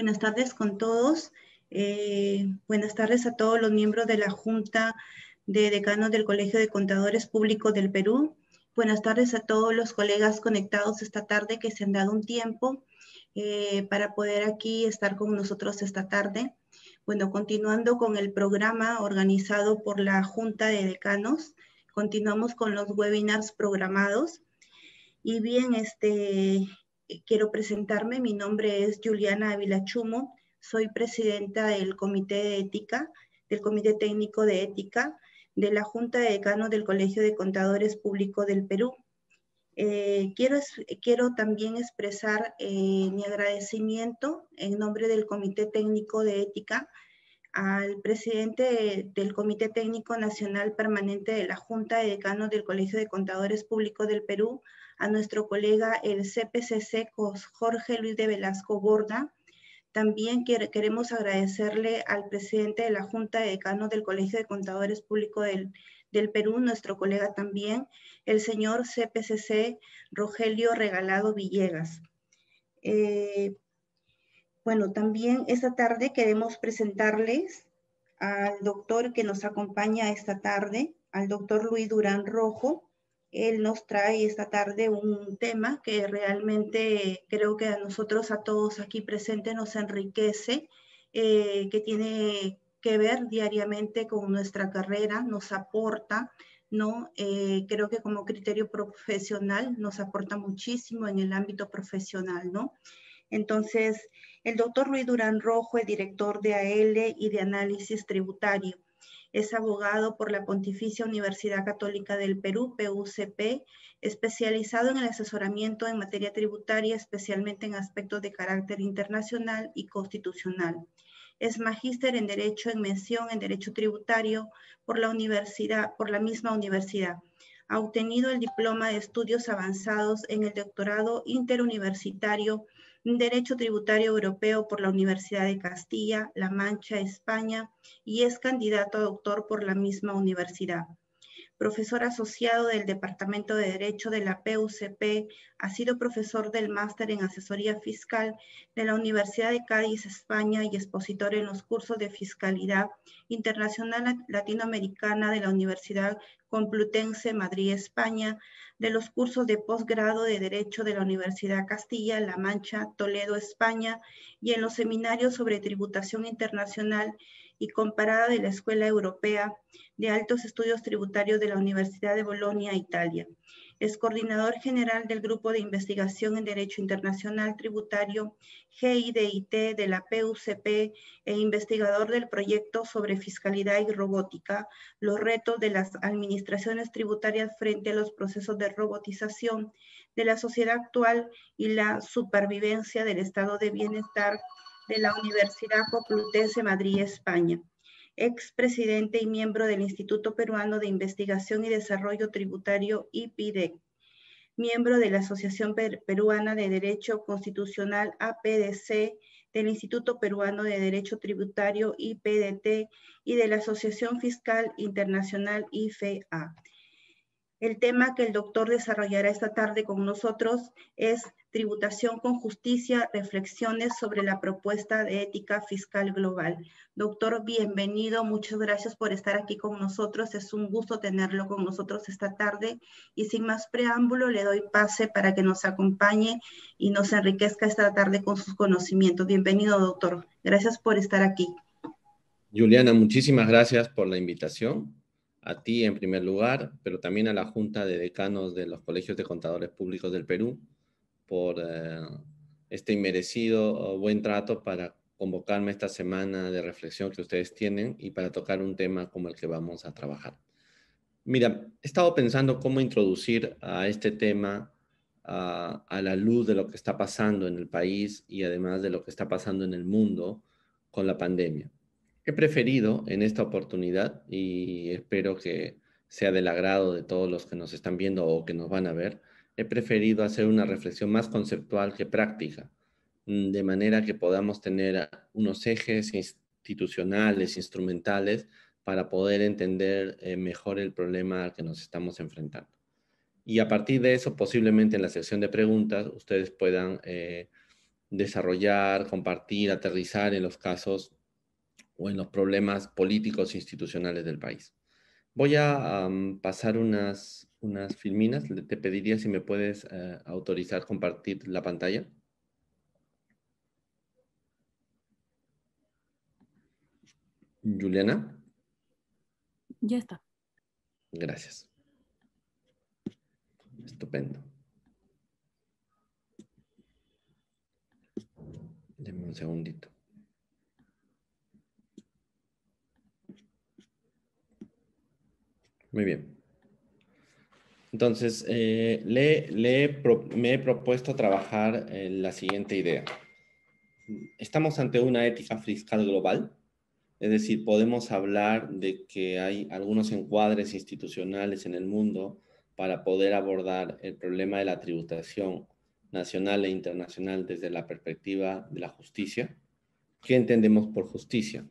Buenas tardes con todos. Eh, buenas tardes a todos los miembros de la Junta de Decanos del Colegio de Contadores Públicos del Perú. Buenas tardes a todos los colegas conectados esta tarde que se han dado un tiempo eh, para poder aquí estar con nosotros esta tarde. Bueno, continuando con el programa organizado por la Junta de Decanos, continuamos con los webinars programados. Y bien, este, eh, quiero presentarme. Mi nombre es Juliana Avilachumo, Soy presidenta del Comité de Ética, del Comité Técnico de Ética, de la Junta de Decanos del Colegio de Contadores Públicos del Perú. Eh, quiero, también expresar eh, mi agradecimiento en nombre del Comité Técnico de Ética al presidente del Comité Técnico Nacional Permanente de la Junta de Decanos del Colegio de Contadores Públicos del Perú, a nuestro colega el CPCC Jorge Luis de Velasco Borda. También queremos agradecerle al presidente de la Junta de Decanos del Colegio de Contadores Públicos del, Perú, nuestro colega también, el señor CPCC Rogelio Regalado Villegas. Eh, bueno, también esta tarde queremos presentarles al doctor que nos acompaña esta tarde, al doctor Luis Durán Rojo. Él nos trae esta tarde un tema que realmente creo que a nosotros, a todos aquí presentes, nos enriquece, eh, que tiene que ver diariamente con nuestra carrera, nos aporta, ¿no? Eh, creo que como criterio profesional nos aporta muchísimo en el ámbito profesional, ¿no? Entonces, el doctor Luis Durán Rojo es director de AL y de análisis tributario es abogado por la Pontificia Universidad Católica del Perú, PUCP, especializado en el asesoramiento en materia tributaria, especialmente en aspectos de carácter internacional y constitucional. Es magíster en Derecho en mención en Derecho Tributario por la, por la misma universidad. Ha obtenido el diploma de estudios avanzados en el doctorado interuniversitario Derecho Tributario Europeo por la Universidad de Castilla, La Mancha, España, y es candidato a doctor por la misma universidad profesor asociado del Departamento de Derecho de la PUCP, ha sido profesor del Máster en Asesoría Fiscal de la Universidad de Cádiz, España, y expositor en los cursos de Fiscalidad Internacional Latinoamericana de la Universidad Complutense, Madrid, España, de los cursos de posgrado de Derecho de la Universidad Castilla-La Mancha, Toledo, España, y en los seminarios sobre tributación internacional y comparada de la Escuela Europea de Altos Estudios Tributarios de la Universidad de Bolonia, Italia. Es coordinador general del Grupo de Investigación en Derecho Internacional Tributario GIDIT de la PUCP e investigador del proyecto sobre fiscalidad y robótica, los retos de las administraciones tributarias frente a los procesos de robotización de la sociedad actual y la supervivencia del estado de bienestar de la Universidad Complutense Madrid, España. Expresidente y miembro del Instituto Peruano de Investigación y Desarrollo Tributario, IPIDEC. Miembro de la Asociación Peruana de Derecho Constitucional, APDC, del Instituto Peruano de Derecho Tributario, IPDT, y de la Asociación Fiscal Internacional, IFA el tema que el doctor desarrollará esta tarde con nosotros es Tributación con Justicia, reflexiones sobre la propuesta de ética fiscal global. Doctor, bienvenido, muchas gracias por estar aquí con nosotros. Es un gusto tenerlo con nosotros esta tarde y sin más preámbulo le doy pase para que nos acompañe y nos enriquezca esta tarde con sus conocimientos. Bienvenido, doctor. Gracias por estar aquí. Juliana, muchísimas gracias por la invitación a ti en primer lugar, pero también a la Junta de Decanos de los Colegios de Contadores Públicos del Perú por eh, este inmerecido buen trato para convocarme esta semana de reflexión que ustedes tienen y para tocar un tema como el que vamos a trabajar. Mira, he estado pensando cómo introducir a este tema a la luz de lo que está pasando en el país y además de lo que está pasando en el mundo con la pandemia he preferido en esta oportunidad y espero que sea del agrado de todos los que nos están viendo o que nos van a ver, he preferido hacer una reflexión más conceptual que práctica, mm, de manera que podamos tener unos ejes institucionales, instrumentales, para poder entender eh, mejor el problema al que nos estamos enfrentando. Y a partir de eso, posiblemente en la sección de preguntas, ustedes puedan eh, desarrollar, compartir, aterrizar en los casos o en los problemas políticos e institucionales del país. Voy a pasar unas, unas filminas. Te pediría si me puedes eh, autorizar compartir la pantalla. Juliana. Ya está. Gracias. Estupendo. Deme un segundito. Muy bien. Entonces, eh, me he propuesto trabajar en eh, la siguiente idea. Estamos ante una ética fiscal global, es decir, podemos hablar de que hay algunos encuadres institucionales en el mundo para poder abordar el problema de la tributación nacional e internacional desde la perspectiva de la justicia. ¿Qué entendemos por justicia?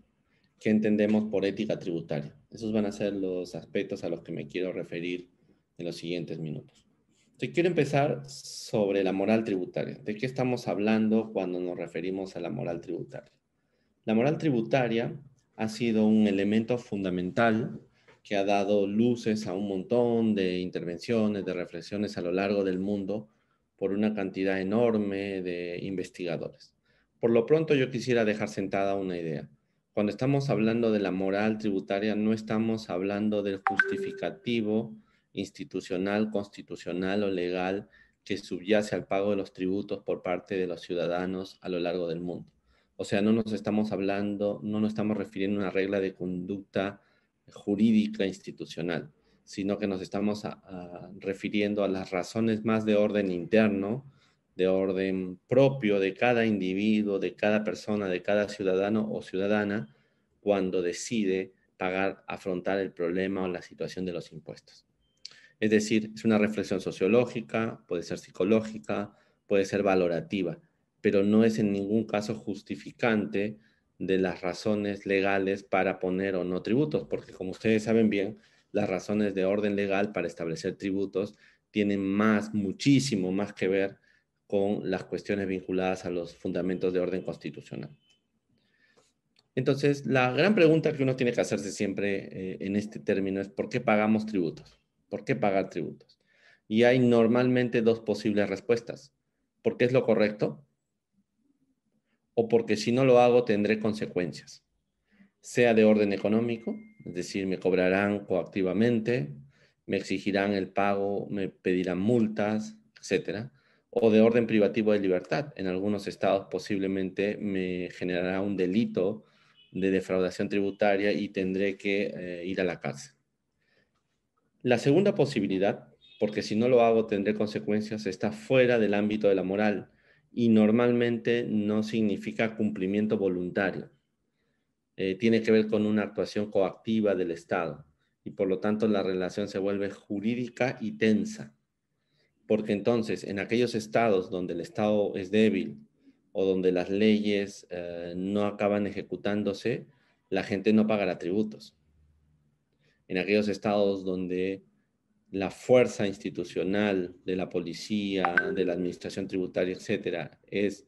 qué entendemos por ética tributaria. Esos van a ser los aspectos a los que me quiero referir en los siguientes minutos. Te quiero empezar sobre la moral tributaria. ¿De qué estamos hablando cuando nos referimos a la moral tributaria? La moral tributaria ha sido un elemento fundamental que ha dado luces a un montón de intervenciones, de reflexiones a lo largo del mundo por una cantidad enorme de investigadores. Por lo pronto yo quisiera dejar sentada una idea cuando estamos hablando de la moral tributaria, no estamos hablando del justificativo institucional, constitucional o legal que subyace al pago de los tributos por parte de los ciudadanos a lo largo del mundo. O sea, no nos estamos hablando, no nos estamos refiriendo a una regla de conducta jurídica institucional, sino que nos estamos refiriendo a las razones más de orden interno de orden propio de cada individuo, de cada persona, de cada ciudadano o ciudadana cuando decide pagar, afrontar el problema o la situación de los impuestos. Es decir, es una reflexión sociológica, puede ser psicológica, puede ser valorativa, pero no es en ningún caso justificante de las razones legales para poner o no tributos, porque como ustedes saben bien, las razones de orden legal para establecer tributos tienen más, muchísimo más que ver con las cuestiones vinculadas a los fundamentos de orden constitucional. Entonces, la gran pregunta que uno tiene que hacerse siempre eh, en este término es ¿por qué pagamos tributos? ¿Por qué pagar tributos? Y hay normalmente dos posibles respuestas. ¿Porque es lo correcto? O porque si no lo hago tendré consecuencias. Sea de orden económico, es decir, me cobrarán coactivamente, me exigirán el pago, me pedirán multas, etcétera o de orden privativo de libertad. En algunos estados posiblemente me generará un delito de defraudación tributaria y tendré que eh, ir a la cárcel. La segunda posibilidad, porque si no lo hago tendré consecuencias, está fuera del ámbito de la moral y normalmente no significa cumplimiento voluntario. Eh, tiene que ver con una actuación coactiva del Estado y por lo tanto la relación se vuelve jurídica y tensa porque entonces en aquellos estados donde el Estado es débil o donde las leyes eh, no acaban ejecutándose, la gente no pagará tributos. En aquellos estados donde la fuerza institucional de la policía, de la administración tributaria, etcétera, es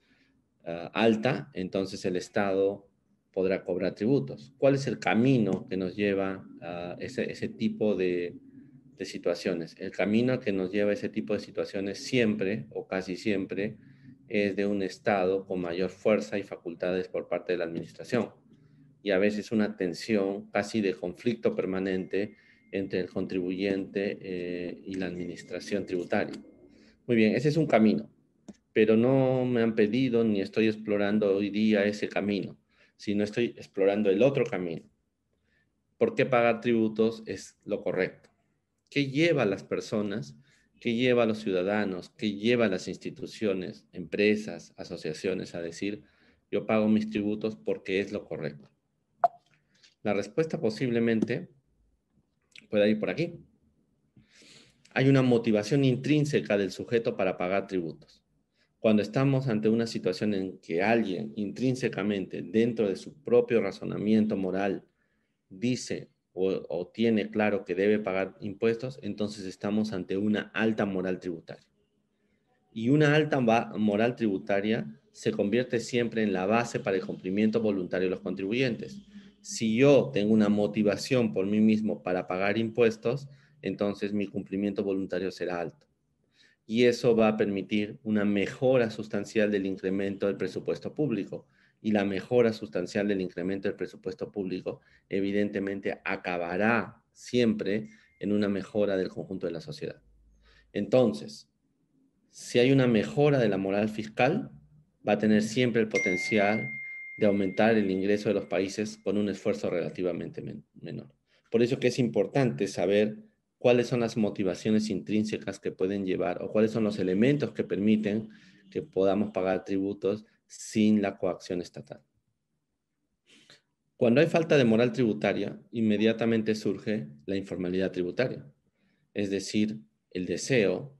eh, alta, entonces el Estado podrá cobrar tributos. ¿Cuál es el camino que nos lleva a ese tipo de, situaciones. El camino que nos lleva a ese tipo de situaciones siempre o casi siempre es de un Estado con mayor fuerza y facultades por parte de la administración. Y a veces una tensión casi de conflicto permanente entre el contribuyente eh, y la administración tributaria. Muy bien, ese es un camino, pero no me han pedido ni estoy explorando hoy día ese camino, sino estoy explorando el otro camino. ¿Por qué pagar tributos es lo correcto? ¿Qué lleva a las personas? ¿Qué lleva a los ciudadanos? ¿Qué lleva a las instituciones, empresas, asociaciones a decir, yo pago mis tributos porque es lo correcto? La respuesta posiblemente puede ir por aquí. Hay una motivación intrínseca del sujeto para pagar tributos. Cuando estamos ante una situación en que alguien intrínsecamente, dentro de su propio razonamiento moral, dice, o, tiene claro que debe pagar impuestos, entonces estamos ante una alta moral tributaria. Y una alta moral tributaria se convierte siempre en la base para el cumplimiento voluntario de los contribuyentes. Si yo tengo una motivación por mí mismo para pagar impuestos, entonces mi cumplimiento voluntario será alto. Y eso va a permitir una mejora sustancial del incremento del presupuesto público y la mejora sustancial del incremento del presupuesto público, evidentemente acabará siempre en una mejora del conjunto de la sociedad. Entonces, si hay una mejora de la moral fiscal, va a tener siempre el potencial de aumentar el ingreso de los países con un esfuerzo relativamente menor. Por eso que es importante saber cuáles son las motivaciones intrínsecas que pueden llevar o cuáles son los elementos que permiten que podamos pagar tributos sin la coacción estatal. Cuando hay falta de moral tributaria, inmediatamente surge la informalidad tributaria, es decir, el deseo,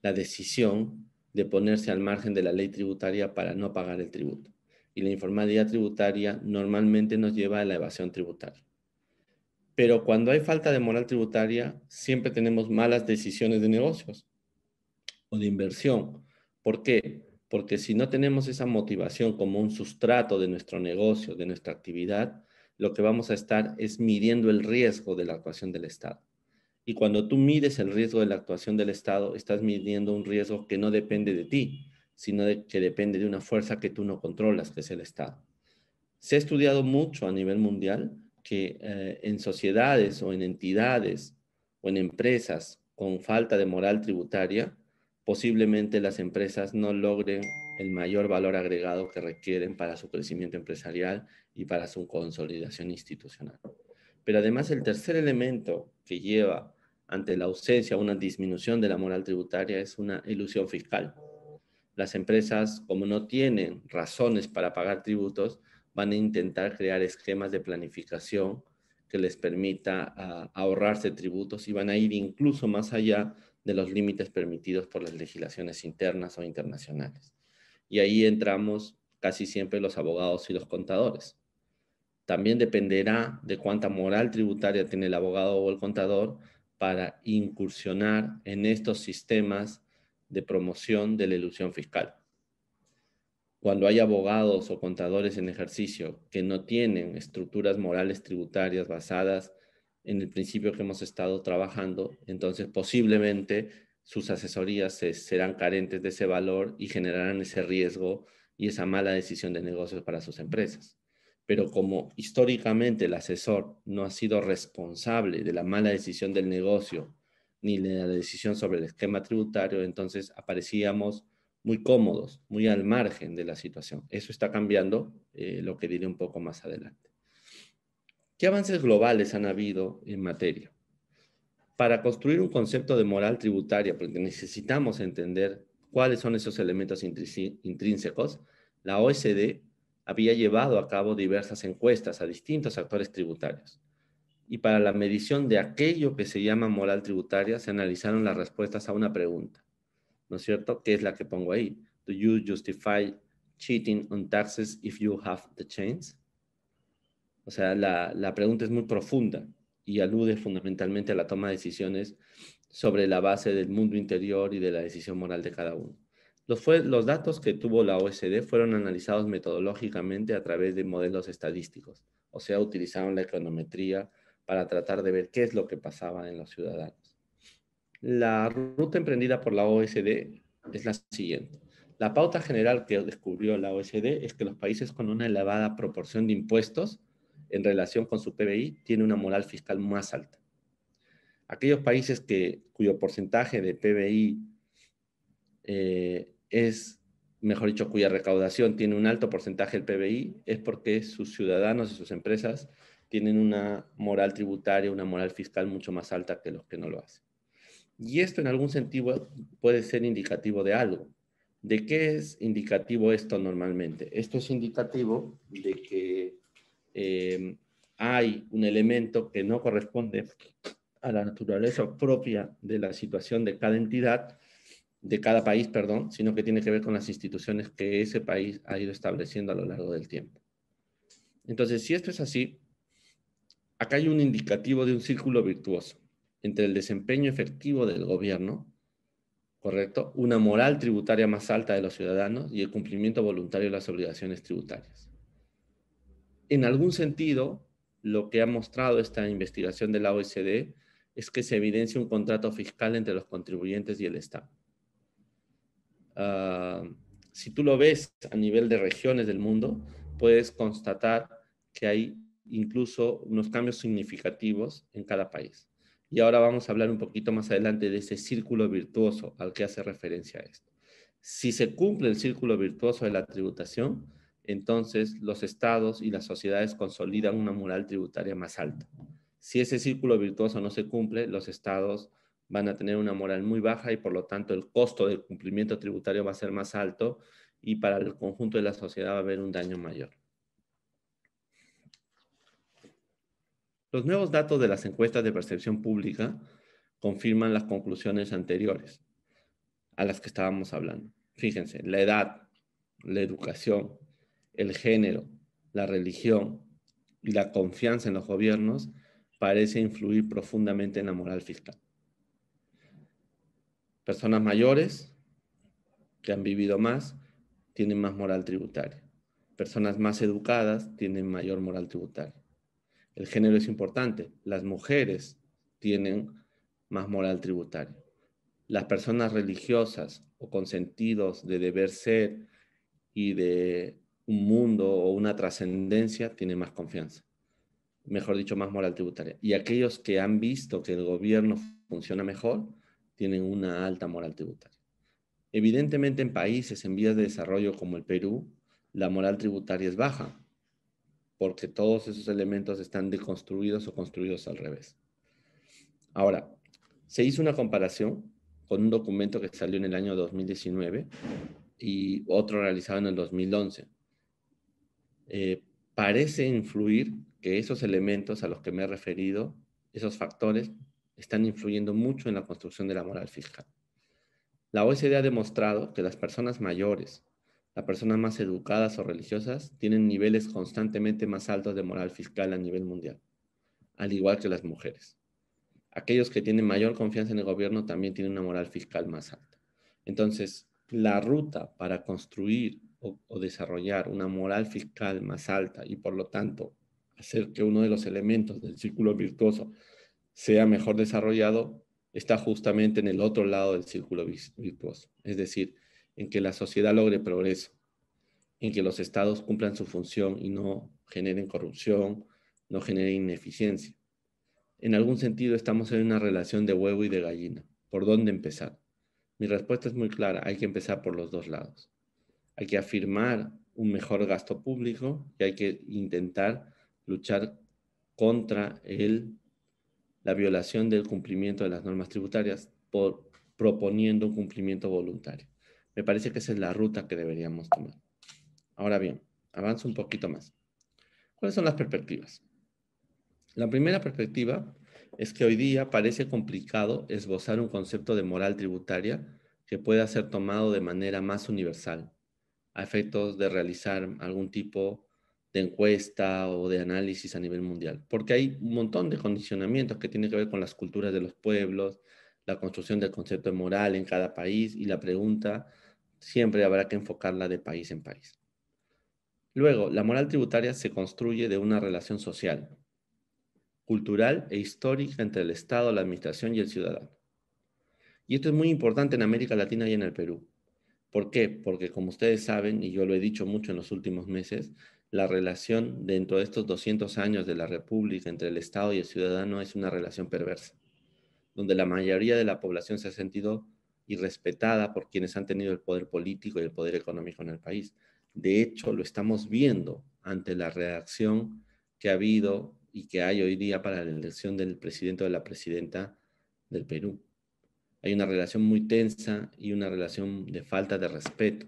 la decisión de ponerse al margen de la ley tributaria para no pagar el tributo. Y la informalidad tributaria normalmente nos lleva a la evasión tributaria. Pero cuando hay falta de moral tributaria, siempre tenemos malas decisiones de negocios o de inversión. ¿Por qué? porque si no tenemos esa motivación como un sustrato de nuestro negocio, de nuestra actividad, lo que vamos a estar es midiendo el riesgo de la actuación del Estado. Y cuando tú mides el riesgo de la actuación del Estado, estás midiendo un riesgo que no depende de ti, sino que depende de una fuerza que tú no controlas, que es el Estado. Se ha estudiado mucho a nivel mundial que eh, en sociedades o en entidades o en empresas con falta de moral tributaria, posiblemente las empresas no logren el mayor valor agregado que requieren para su crecimiento empresarial y para su consolidación institucional. Pero además el tercer elemento que lleva ante la ausencia, una disminución de la moral tributaria es una ilusión fiscal. Las empresas, como no tienen razones para pagar tributos, van a intentar crear esquemas de planificación que les permita ah, ahorrarse tributos y van a ir incluso más allá de los límites permitidos por las legislaciones internas o internacionales. Y ahí entramos casi siempre los abogados y los contadores. También dependerá de cuánta moral tributaria tiene el abogado o el contador para incursionar en estos sistemas de promoción de la ilusión fiscal. Cuando hay abogados o contadores en ejercicio que no tienen estructuras morales tributarias basadas en el principio que hemos estado trabajando, entonces posiblemente sus asesorías serán carentes de ese valor y generarán ese riesgo y esa mala decisión de negocios para sus empresas. Pero como históricamente el asesor no ha sido responsable de la mala decisión del negocio ni de la decisión sobre el esquema tributario, entonces aparecíamos muy cómodos, muy al margen de la situación. Eso está cambiando, eh, lo que diré un poco más adelante. ¿Qué avances globales han habido en materia? Para construir un concepto de moral tributaria, porque necesitamos entender cuáles son esos elementos intrínsecos, la OSD e había llevado a cabo diversas encuestas a distintos actores tributarios. Y para la medición de aquello que se llama moral tributaria, se analizaron las respuestas a una pregunta, ¿no es cierto? Que es la que pongo ahí. ¿Do you justify cheating on taxes if you have the chance? O sea, la, la pregunta es muy profunda y alude fundamentalmente a la toma de decisiones sobre la base del mundo interior y de la decisión moral de cada uno. Los, fue, los, datos que tuvo la OSD fueron analizados metodológicamente a través de modelos estadísticos, o sea, utilizaron la econometría para tratar de ver qué es lo que pasaba en los ciudadanos. La ruta emprendida por la OSD es la siguiente. La pauta general que descubrió la OSD es que los países con una elevada proporción de impuestos en relación con su PBI tiene una moral fiscal más alta. Aquellos países que, cuyo porcentaje de PBI eh, es, mejor dicho, cuya recaudación tiene un alto porcentaje del PBI, es porque sus ciudadanos y sus empresas tienen una moral tributaria, una moral fiscal mucho más alta que los que no lo hacen. Y esto en algún sentido puede ser indicativo de algo. ¿De qué es indicativo esto normalmente? Esto es indicativo de que Em, hay un elemento que no corresponde a la naturaleza propia de la situación de cada entidad, de cada país, perdón, sino que tiene que ver con las instituciones que ese país ha ido estableciendo a lo largo del tiempo. Entonces, si esto es así, acá hay un indicativo de un círculo virtuoso entre el desempeño efectivo del gobierno, correcto, una moral tributaria más alta de los ciudadanos y el cumplimiento voluntario de las obligaciones tributarias en algún sentido, lo que ha mostrado esta investigación de la OECD es que se evidencia un contrato fiscal entre los contribuyentes y el Estado. Ah, si tú lo ves a nivel de regiones del mundo, puedes constatar que hay incluso unos cambios significativos en cada país. Y ahora vamos a hablar un poquito más adelante de ese círculo virtuoso al que hace referencia esto. Si se cumple el círculo virtuoso de la tributación, entonces los estados y las sociedades consolidan una moral tributaria más alta. Si ese círculo virtuoso no se cumple, los estados van a tener una moral muy baja y por lo tanto el costo del cumplimiento tributario va a ser más alto y para el conjunto de la sociedad va a haber un daño mayor. Los nuevos datos de las encuestas de percepción pública confirman las conclusiones anteriores a las que estábamos hablando. Fíjense, la edad, la educación, el género, la religión y la confianza en los gobiernos parece influir profundamente en la moral fiscal. Personas mayores que han vivido más tienen más moral tributaria. Personas más educadas tienen mayor moral tributaria. El género es importante. Las mujeres tienen más moral tributaria. Las personas religiosas o con sentidos de deber ser y de un mundo o una trascendencia tiene más confianza, mejor dicho, más moral tributaria. Y aquellos que han visto que el gobierno funciona mejor, tienen una alta moral tributaria. Evidentemente en países en vías de desarrollo como el Perú, la moral tributaria es baja, porque todos esos elementos están deconstruidos o construidos al revés. Ahora, se hizo una comparación con un documento que salió en el año 2019 y otro realizado en el 2011. Eh, parece influir que esos elementos a los que me he referido, esos factores, están influyendo mucho en la construcción de la moral fiscal. La OECD ha demostrado que las personas mayores, las personas más educadas o religiosas, tienen niveles constantemente más altos de moral fiscal a nivel mundial, al igual que las mujeres. Aquellos que tienen mayor confianza en el gobierno también tienen una moral fiscal más alta. Entonces, la ruta para construir o, desarrollar una moral fiscal más alta y por lo tanto hacer que uno de los elementos del círculo virtuoso sea mejor desarrollado, está justamente en el otro lado del círculo virtuoso, es decir, en que la sociedad logre progreso, en que los estados cumplan su función y no generen corrupción, no generen ineficiencia. En algún sentido estamos en una relación de huevo y de gallina. ¿Por dónde empezar? Mi respuesta es muy clara, hay que empezar por los dos lados hay que afirmar un mejor gasto público y hay que intentar luchar contra la violación del cumplimiento de las normas tributarias por, proponiendo un cumplimiento voluntario. Me parece que esa es la ruta que deberíamos tomar. Ahora bien, avanzo un poquito más. ¿Cuáles son las perspectivas? La primera perspectiva es que hoy día parece complicado esbozar un concepto de moral tributaria que pueda ser tomado de manera más universal a efectos de realizar algún tipo de encuesta o de análisis a nivel mundial, porque hay un montón de condicionamientos que tienen que ver con las culturas de los pueblos, la construcción del concepto de moral en cada país y la pregunta siempre habrá que enfocarla de país en país. Luego, la moral tributaria se construye de una relación social, cultural e histórica entre el Estado, la administración y el ciudadano. Y esto es muy importante en América Latina y en el Perú. ¿Por qué? Porque como ustedes saben, y yo lo he dicho mucho en los últimos meses, la relación dentro de estos 200 años de la República entre el Estado y el ciudadano es una relación perversa, donde la mayoría de la población se ha sentido irrespetada por quienes han tenido el poder político y el poder económico en el país. De hecho, lo estamos viendo ante la reacción que ha habido y que hay hoy día para la elección del presidente o de la presidenta del Perú. Hay una relación muy tensa y una relación de falta de respeto.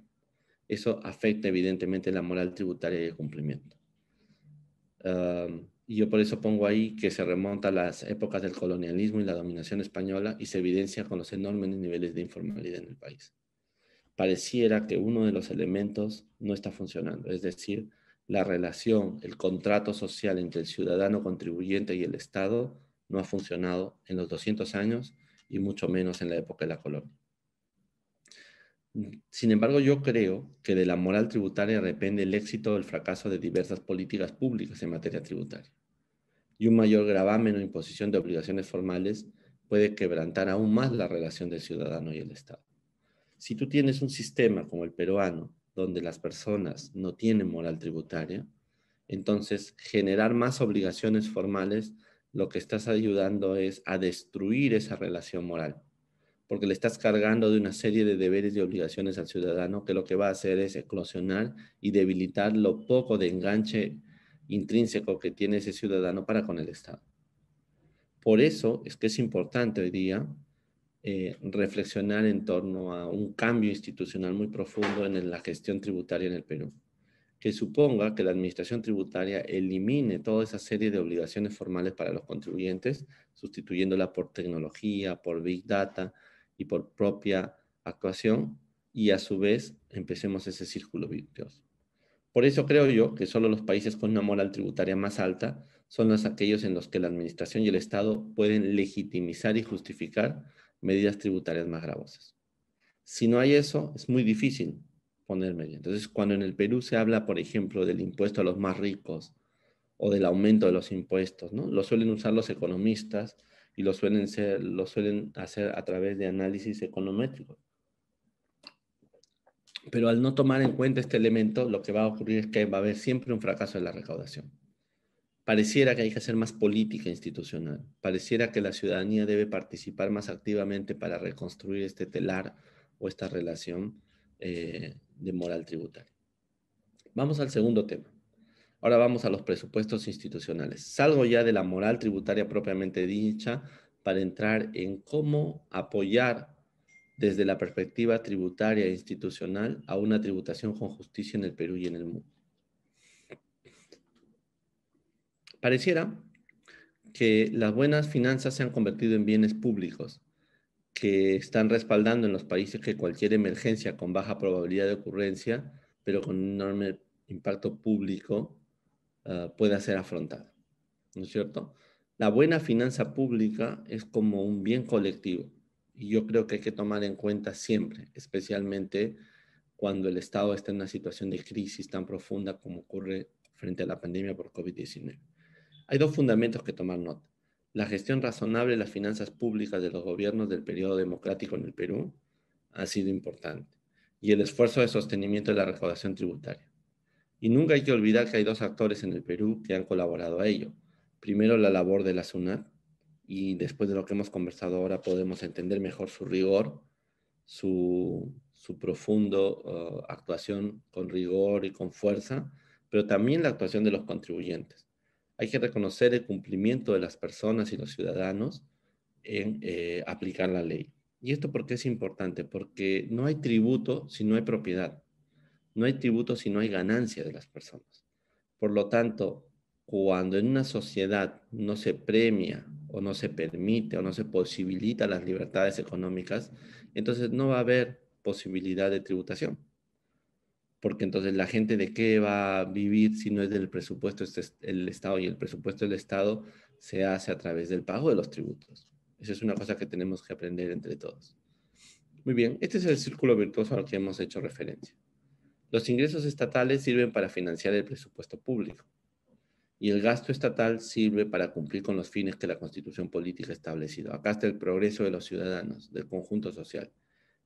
Eso afecta evidentemente la moral tributaria y el cumplimiento. y yo por eso pongo ahí que se remonta a las épocas del colonialismo y la dominación española y se evidencia con los enormes niveles de informalidad en el país. Pareciera que uno de los elementos no está funcionando, es decir, la relación, el contrato social entre el ciudadano contribuyente y el Estado no ha funcionado en los 200 años y mucho menos en la época de la colonia. Sin embargo, yo creo que de la moral tributaria depende el éxito o el fracaso de diversas políticas públicas en materia tributaria. Y un mayor gravamen o imposición de obligaciones formales puede quebrantar aún más la relación del ciudadano y el Estado. Si tú tienes un sistema como el peruano, donde las personas no tienen moral tributaria, entonces generar más obligaciones formales lo que estás ayudando es a destruir esa relación moral, porque le estás cargando de una serie de deberes y obligaciones al ciudadano que lo que va a hacer es eclosionar y debilitar lo poco de enganche intrínseco que tiene ese ciudadano para con el Estado. Por eso es que es importante hoy día eh, reflexionar en torno a un cambio institucional muy profundo en la gestión tributaria en el Perú que suponga que la administración tributaria elimine toda esa serie de obligaciones formales para los contribuyentes, sustituyéndola por tecnología, por big data y por propia actuación, y a su vez empecemos ese círculo virtuoso. Por eso creo yo que solo los países con una moral tributaria más alta son los aquellos en los que la administración y el Estado pueden legitimizar y justificar medidas tributarias más gravosas. Si no hay eso, es muy difícil entonces, cuando en el Perú se habla, por ejemplo, del impuesto a los más ricos o del aumento de los impuestos, ¿no? Lo suelen usar los economistas y lo suelen, ser, lo suelen hacer a través de análisis econométricos. Pero al no tomar en cuenta este elemento, lo que va a ocurrir es que va a haber siempre un fracaso de la recaudación. Pareciera que hay que hacer más política institucional, pareciera que la ciudadanía debe participar más activamente para reconstruir este telar o esta relación eh, de moral tributaria. Vamos al segundo tema. Ahora vamos a los presupuestos institucionales. Salgo ya de la moral tributaria propiamente dicha para entrar en cómo apoyar desde la perspectiva tributaria e institucional a una tributación con justicia en el Perú y en el mundo. Pareciera que las buenas finanzas se han convertido en bienes públicos que están respaldando en los países que cualquier emergencia con baja probabilidad de ocurrencia, pero con un enorme impacto público, ah, pueda ser afrontada. ¿No es cierto? La buena finanza pública es como un bien colectivo y yo creo que hay que tomar en cuenta siempre, especialmente cuando el Estado está en una situación de crisis tan profunda como ocurre frente a la pandemia por COVID-19. Hay dos fundamentos que tomar nota la gestión razonable de las finanzas públicas de los gobiernos del periodo democrático en el Perú ha sido importante y el esfuerzo de sostenimiento de la recaudación tributaria. Y nunca hay que olvidar que hay dos actores en el Perú que han colaborado a ello. Primero, la labor de la SUNAT, y después de lo que hemos conversado ahora podemos entender mejor su rigor, su, profundo uh, actuación con rigor y con fuerza, pero también la actuación de los contribuyentes hay que reconocer el cumplimiento de las personas y los ciudadanos en eh, aplicar la ley. ¿Y esto por qué es importante? Porque no hay tributo si no hay propiedad. No hay tributo si no hay ganancia de las personas. Por lo tanto, cuando en una sociedad no se premia o no se permite o no se posibilita las libertades económicas, entonces no va a haber posibilidad de tributación porque entonces la gente de qué va a vivir si no es del presupuesto este el Estado y el presupuesto del Estado se hace a través del pago de los tributos. Esa es una cosa que tenemos que aprender entre todos. Muy bien, este es el círculo virtuoso al que hemos hecho referencia. Los ingresos estatales sirven para financiar el presupuesto público y el gasto estatal sirve para cumplir con los fines que la Constitución política ha establecido. Acá está el progreso de los ciudadanos, del conjunto social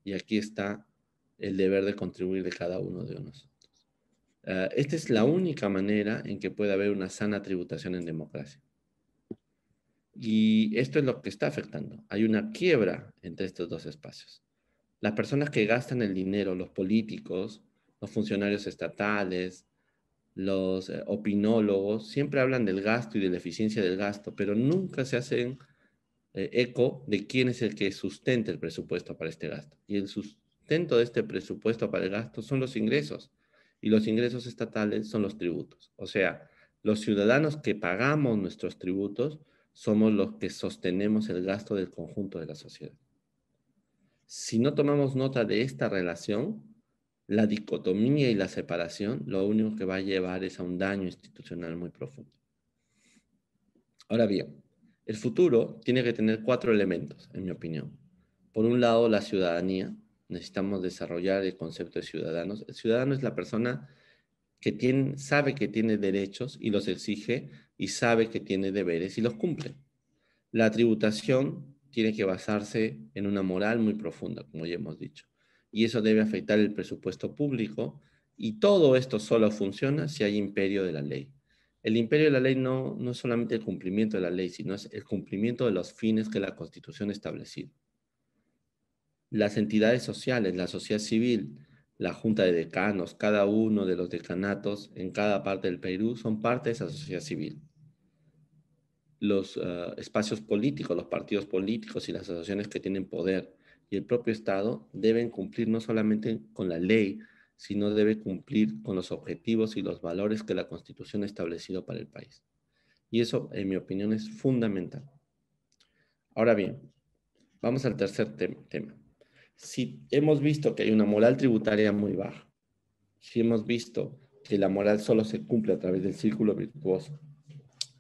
y aquí está el deber de contribuir de cada uno de nosotros. Ah, esta es la única manera en que puede haber una sana tributación en democracia. Y esto es lo que está afectando. Hay una quiebra entre estos dos espacios. Las personas que gastan el dinero, los políticos, los funcionarios estatales, los eh, opinólogos, siempre hablan del gasto y de la eficiencia del gasto, pero nunca se hacen eh, eco de quién es el que sustenta el presupuesto para este gasto. Y el, sus, de este presupuesto para el gasto son los ingresos, y los ingresos estatales son los tributos. O sea, los ciudadanos que pagamos nuestros tributos somos los que sostenemos el gasto del conjunto de la sociedad. Si no tomamos nota de esta relación, la dicotomía y la separación lo único que va a llevar es a un daño institucional muy profundo. Ahora bien, el futuro tiene que tener cuatro elementos, en mi opinión. Por un lado, la ciudadanía, necesitamos desarrollar el concepto de ciudadanos. El ciudadano es la persona que sabe que tiene derechos y los exige y sabe que tiene deberes y los cumple. La tributación tiene que basarse en una moral muy profunda, como ya hemos dicho, y eso debe afectar el presupuesto público y todo esto solo funciona si hay imperio de la ley. El imperio de la ley no, no es solamente el cumplimiento de la ley, sino es el cumplimiento de los fines que la Constitución ha establecido las entidades sociales, la sociedad civil, la junta de decanos, cada uno de los decanatos en cada parte del Perú son parte de esa sociedad civil. Los ah, espacios políticos, los partidos políticos y las asociaciones que tienen poder y el propio Estado deben cumplir no solamente con la ley, sino debe cumplir con los objetivos y los valores que la Constitución ha establecido para el país. Y eso, en mi opinión, es fundamental. Ahora bien, vamos al tercer tema si hemos visto que hay una moral tributaria muy baja, si hemos visto que la moral solo se cumple a través del círculo virtuoso,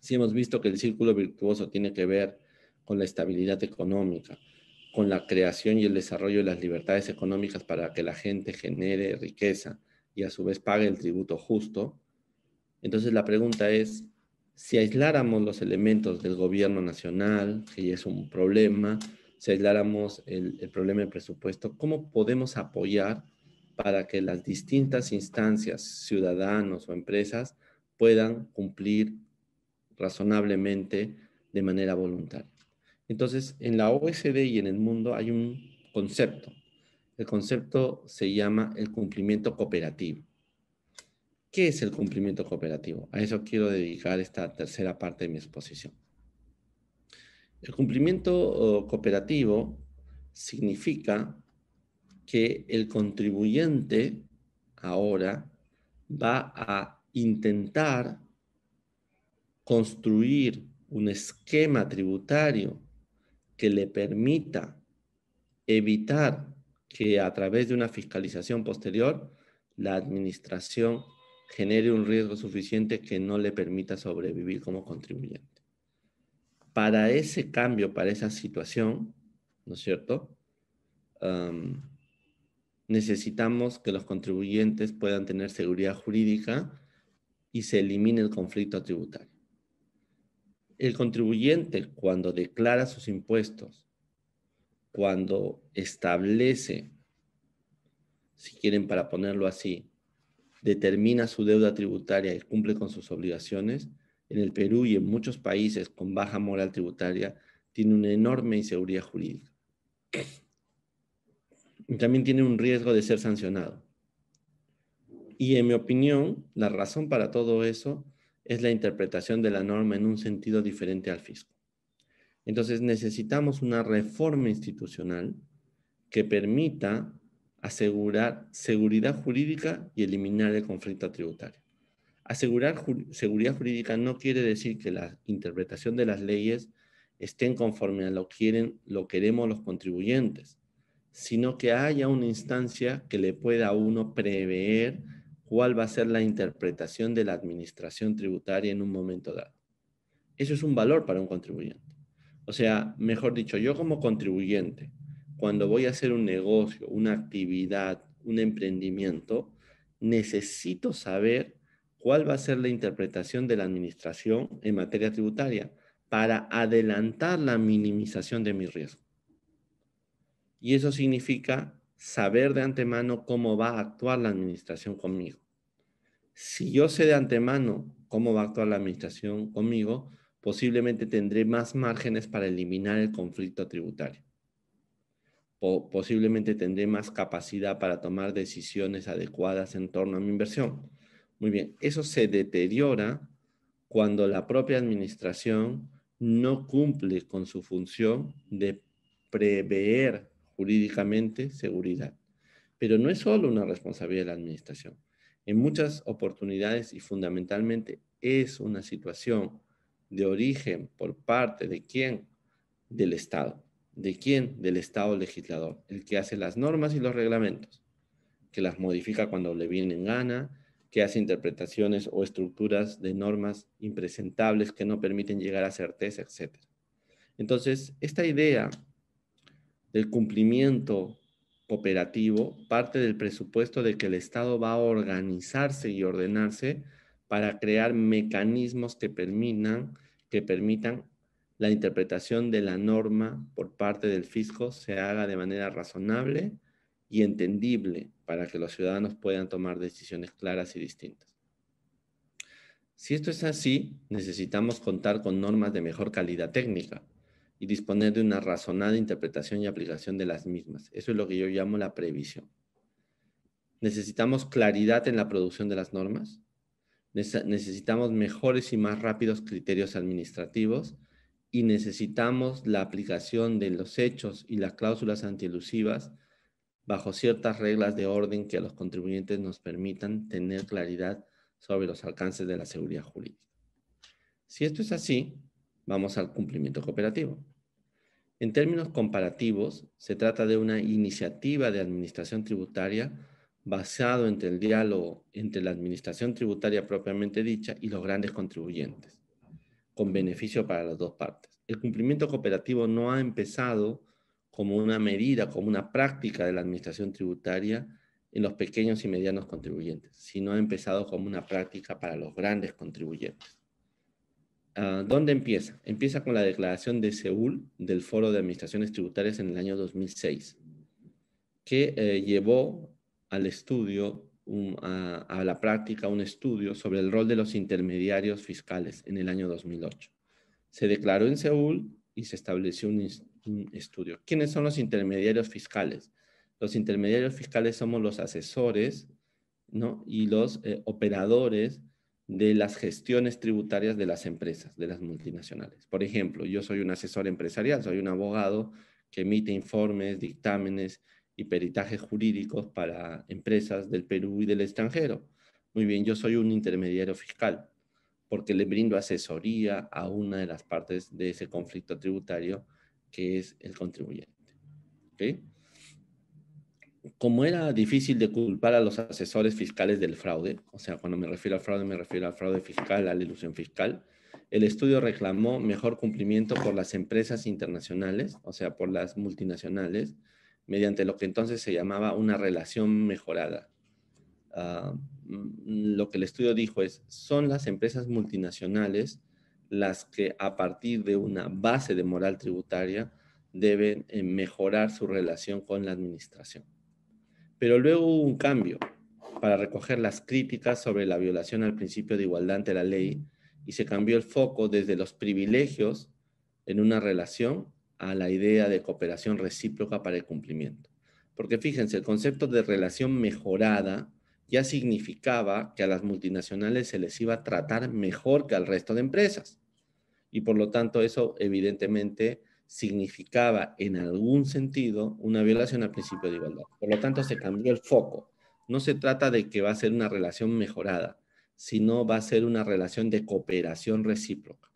si hemos visto que el círculo virtuoso tiene que ver con la estabilidad económica, con la creación y el desarrollo de las libertades económicas para que la gente genere riqueza y a su vez pague el tributo justo, entonces la pregunta es, si aisláramos los elementos del gobierno nacional, que es un problema, si aisláramos el, el problema del presupuesto, ¿cómo podemos apoyar para que las distintas instancias, ciudadanos o empresas, puedan cumplir razonablemente de manera voluntaria? Entonces, en la OSD y en el mundo hay un concepto. El concepto se llama el cumplimiento cooperativo. ¿Qué es el cumplimiento cooperativo? A eso quiero dedicar esta tercera parte de mi exposición. El cumplimiento cooperativo significa que el contribuyente ahora va a intentar construir un esquema tributario que le permita evitar que a través de una fiscalización posterior la administración genere un riesgo suficiente que no le permita sobrevivir como contribuyente para ese cambio, para esa situación, ¿no es cierto? necesitamos que los contribuyentes puedan tener seguridad jurídica y se elimine el conflicto tributario. El contribuyente cuando declara sus impuestos, cuando establece, si quieren para ponerlo así, determina su deuda tributaria y cumple con sus obligaciones, en el Perú y en muchos países con baja moral tributaria, tiene una enorme inseguridad jurídica. también tiene un riesgo de ser sancionado. Y en mi opinión, la razón para todo eso es la interpretación de la norma en un sentido diferente al fisco. Entonces necesitamos una reforma institucional que permita asegurar seguridad jurídica y eliminar el conflicto tributario. Asegurar seguridad jurídica no quiere decir que la interpretación de las leyes estén conforme a lo, quieren, lo queremos los contribuyentes, sino que haya una instancia que le pueda a uno prever cuál va a ser la interpretación de la administración tributaria en un momento dado. Eso es un valor para un contribuyente. O sea, mejor dicho, yo como contribuyente, cuando voy a hacer un negocio, una actividad, un emprendimiento, necesito saber cuál va a ser la interpretación de la administración en materia tributaria para adelantar la minimización de mi riesgo. Y eso significa saber de antemano cómo va a actuar la administración conmigo. Si yo sé de antemano cómo va a actuar la administración conmigo, posiblemente tendré más márgenes para eliminar el conflicto tributario. posiblemente tendré más capacidad para tomar decisiones adecuadas en torno a mi inversión muy bien, eso se deteriora cuando la propia administración no cumple con su función de prever jurídicamente seguridad. Pero no es solo una responsabilidad de la administración. En muchas oportunidades y fundamentalmente es una situación de origen por parte de quién? Del Estado. ¿De quién? Del Estado legislador, el que hace las normas y los reglamentos, que las modifica cuando le vienen en gana, que hace interpretaciones o estructuras de normas impresentables que no permiten llegar a certeza, etc. Entonces, esta idea del cumplimiento cooperativo parte del presupuesto de que el Estado va a organizarse y ordenarse para crear mecanismos que permitan, que permitan la interpretación de la norma por parte del fisco se haga de manera razonable y entendible para que los ciudadanos puedan tomar decisiones claras y distintas. Si esto es así, necesitamos contar con normas de mejor calidad técnica y disponer de una razonada interpretación y aplicación de las mismas. Eso es lo que yo llamo la previsión. Necesitamos claridad en la producción de las normas. Necesitamos mejores y más rápidos criterios administrativos y necesitamos la aplicación de los hechos y las cláusulas antielusivas bajo ciertas reglas de orden que a los contribuyentes nos permitan tener claridad sobre los alcances de la seguridad jurídica. Si esto es así, vamos al cumplimiento cooperativo. En términos comparativos, se trata de una iniciativa de administración tributaria basado entre el diálogo entre la administración tributaria propiamente dicha y los grandes contribuyentes, con beneficio para las dos partes. El cumplimiento cooperativo no ha empezado como una medida, como una práctica de la administración tributaria en los pequeños y medianos contribuyentes, sino ha empezado como una práctica para los grandes contribuyentes. Ah, ¿Dónde empieza? Empieza con la declaración de Seúl del Foro de Administraciones Tributarias en el año 2006, que eh, llevó al estudio, a, la práctica, un estudio sobre el rol de los intermediarios fiscales en el año 2008. Se declaró en Seúl y se estableció un, estudio. ¿Quiénes son los intermediarios fiscales? Los intermediarios fiscales somos los asesores ¿no? y los eh, operadores de las gestiones tributarias de las empresas, de las multinacionales. Por ejemplo, yo soy un asesor empresarial, soy un abogado que emite informes, dictámenes y peritajes jurídicos para empresas del Perú y del extranjero. Muy bien, yo soy un intermediario fiscal porque le brindo asesoría a una de las partes de ese conflicto tributario que es el contribuyente. Como era difícil de culpar a los asesores fiscales del fraude, o sea, cuando me refiero al fraude, me refiero al fraude fiscal, a la ilusión fiscal, el estudio reclamó mejor cumplimiento por las empresas internacionales, o sea, por las multinacionales, mediante lo que entonces se llamaba una relación mejorada. Ah, mm, lo que el estudio dijo es, son las empresas multinacionales las que a partir de una base de moral tributaria deben eh, mejorar su relación con la administración. Pero luego hubo un cambio para recoger las críticas sobre la violación al principio de igualdad ante la ley y se cambió el foco desde los privilegios en una relación a la idea de cooperación recíproca para el cumplimiento. Porque fíjense, el concepto de relación mejorada ya significaba que a las multinacionales se les iba a tratar mejor que al resto de empresas y por lo tanto eso evidentemente significaba en algún sentido una violación al principio de igualdad. Por lo tanto, se cambió el foco. No se trata de que va a ser una relación mejorada, sino va a ser una relación de cooperación recíproca.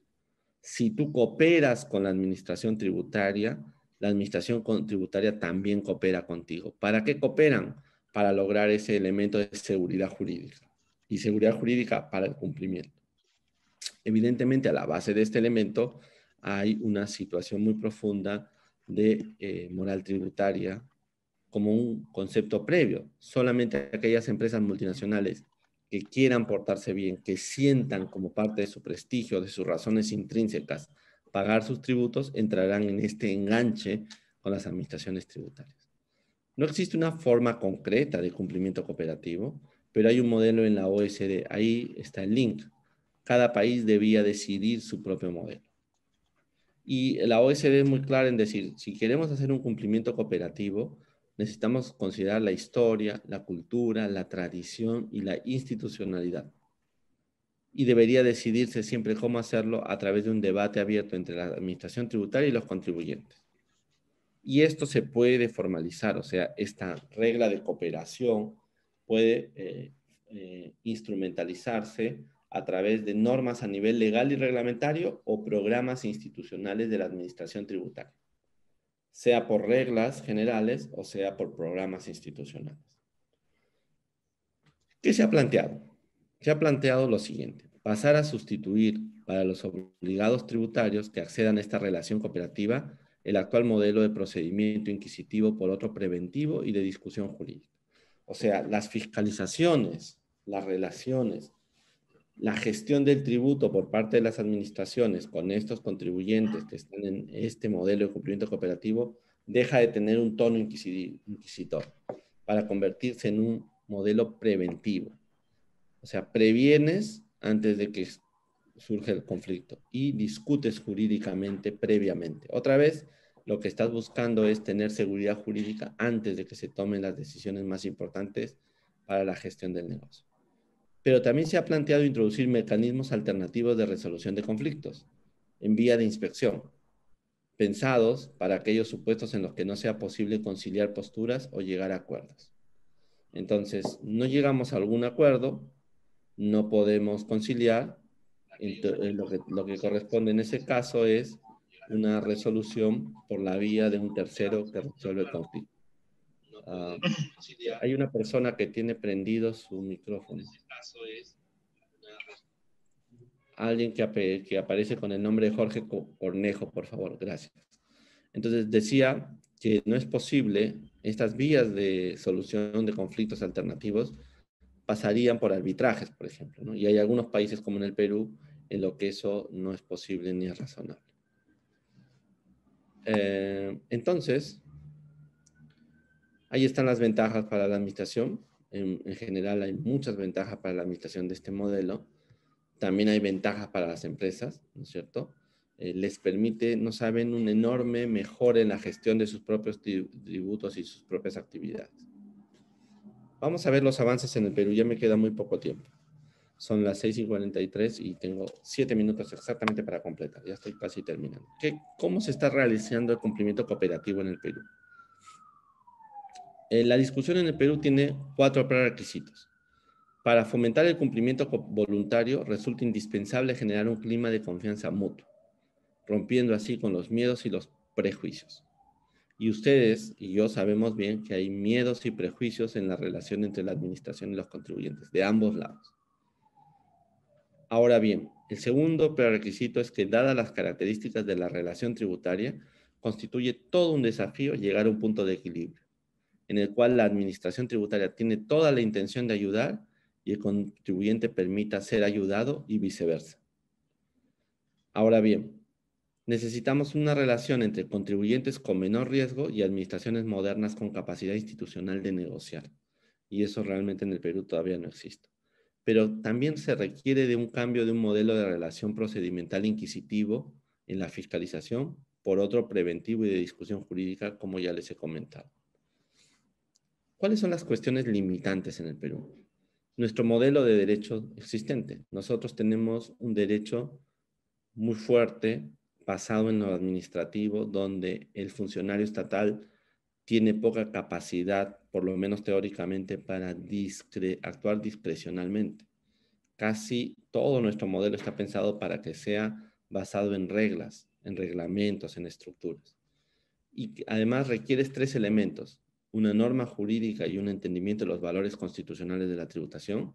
Si tú cooperas con la administración tributaria, la administración tributaria también coopera contigo. ¿Para qué cooperan? Para lograr ese elemento de seguridad jurídica. Y seguridad jurídica para el cumplimiento. Evidentemente, a la base de este elemento hay una situación muy profunda de eh, moral tributaria como un concepto previo. Solamente aquellas empresas multinacionales que quieran portarse bien, que sientan como parte de su prestigio, de sus razones intrínsecas, pagar sus tributos, entrarán en este enganche con las administraciones tributarias. No existe una forma concreta de cumplimiento cooperativo, pero hay un modelo en la OSD ahí está el link, cada país debía decidir su propio modelo. Y la OECD es muy clara en decir, si queremos hacer un cumplimiento cooperativo, necesitamos considerar la historia, la cultura, la tradición y la institucionalidad. Y debería decidirse siempre cómo hacerlo a través de un debate abierto entre la administración tributaria y los contribuyentes. Y esto se puede formalizar, o sea, esta regla de cooperación puede eh, eh, instrumentalizarse a través de normas a nivel legal y reglamentario o programas institucionales de la Administración Tributaria, sea por reglas generales o sea por programas institucionales. ¿Qué se ha planteado? Se ha planteado lo siguiente, pasar a sustituir para los obligados tributarios que accedan a esta relación cooperativa el actual modelo de procedimiento inquisitivo por otro preventivo y de discusión jurídica. O sea, las fiscalizaciones, las relaciones la gestión del tributo por parte de las administraciones con estos contribuyentes que están en este modelo de cumplimiento cooperativo deja de tener un tono inquisitor para convertirse en un modelo preventivo. O sea, previenes antes de que surge el conflicto y discutes jurídicamente previamente. Otra vez, lo que estás buscando es tener seguridad jurídica antes de que se tomen las decisiones más importantes para la gestión del negocio pero también se ha planteado introducir mecanismos alternativos de resolución de conflictos en vía de inspección, pensados para aquellos supuestos en los que no sea posible conciliar posturas o llegar a acuerdos. Entonces, no llegamos a algún acuerdo, no podemos conciliar, eh, lo que corresponde en ese caso es una resolución por la vía de un tercero que resuelve el conflicto. Ah, hay una persona que tiene prendido su micrófono. Este Alguien que, que aparece con el nombre de Jorge Cornejo, por favor, gracias. Entonces decía que no es posible, estas vías de solución de conflictos alternativos pasarían por arbitrajes, por ejemplo, y hay algunos países como en el Perú en lo que eso no es posible ni es razonable. Eh, entonces, Ahí están las ventajas para la administración. En, general hay muchas ventajas para la administración de este modelo. También hay ventajas para las empresas, ¿no es cierto? Eh, les permite, no saben, un enorme mejor en la gestión de sus propios tributos y sus propias actividades. Vamos a ver los avances en el Perú, ya me queda muy poco tiempo. Son las 6 y 43 y tengo 7 minutos exactamente para completar, ya estoy casi terminando. ¿Cómo se está realizando el cumplimiento cooperativo en el Perú? Eh, la discusión en el Perú tiene cuatro prerequisitos. Para fomentar el cumplimiento voluntario resulta indispensable generar un clima de confianza mutua, rompiendo así con los miedos y los prejuicios. Y ustedes y yo sabemos bien que hay miedos y prejuicios en la relación entre la administración y los contribuyentes, de ambos lados. Ahora bien, el segundo prerequisito es que, dadas las características de la relación tributaria, constituye todo un desafío llegar a un punto de equilibrio en el cual la administración tributaria tiene toda la intención de ayudar y el contribuyente permita ser ayudado y viceversa. Ahora bien, necesitamos una relación entre contribuyentes con menor riesgo y administraciones modernas con capacidad institucional de negociar. Y eso realmente en el Perú todavía no existe. Pero también se requiere de un cambio de un modelo de relación procedimental inquisitivo en la fiscalización por otro preventivo y de discusión jurídica, como ya les he comentado. ¿Cuáles son las cuestiones limitantes en el Perú? Nuestro modelo de derecho existente. Nosotros tenemos un derecho muy fuerte basado en lo administrativo, donde el funcionario estatal tiene poca capacidad, por lo menos teóricamente, para actuar discrecionalmente. Casi todo nuestro modelo está pensado para que sea basado en reglas, en reglamentos, en estructuras. Y además requiere tres elementos una norma jurídica y un entendimiento de los valores constitucionales de la tributación,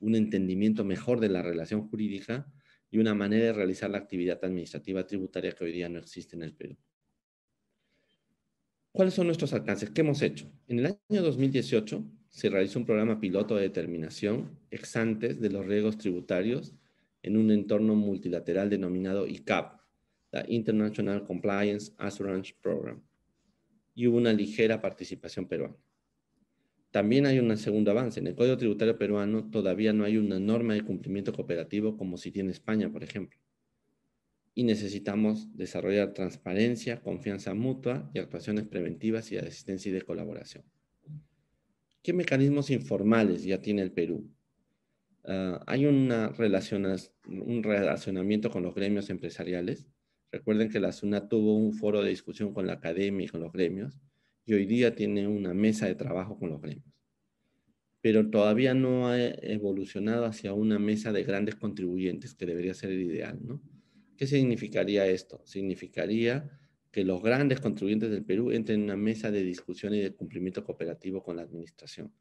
un entendimiento mejor de la relación jurídica y una manera de realizar la actividad administrativa tributaria que hoy día no existe en el Perú. ¿Cuáles son nuestros alcances? ¿Qué hemos hecho? En el año 2018 se realizó un programa piloto de determinación ex antes de los riesgos tributarios en un entorno multilateral denominado ICAP, la International Compliance Assurance Program y hubo una ligera participación peruana. También hay un segundo avance. En el Código Tributario peruano todavía no hay una norma de cumplimiento cooperativo como si tiene España, por ejemplo. Y necesitamos desarrollar transparencia, confianza mutua y actuaciones preventivas y de asistencia y de colaboración. ¿Qué mecanismos informales ya tiene el Perú? Ah, hay una un relacionamiento con los gremios empresariales Recuerden que la SUNA tuvo un foro de discusión con la academia y con los gremios, y hoy día tiene una mesa de trabajo con los gremios. Pero todavía no ha evolucionado hacia una mesa de grandes contribuyentes, que debería ser el ideal, ¿no? ¿Qué significaría esto? Significaría que los grandes contribuyentes del Perú entren en una mesa de discusión y de cumplimiento cooperativo con la administración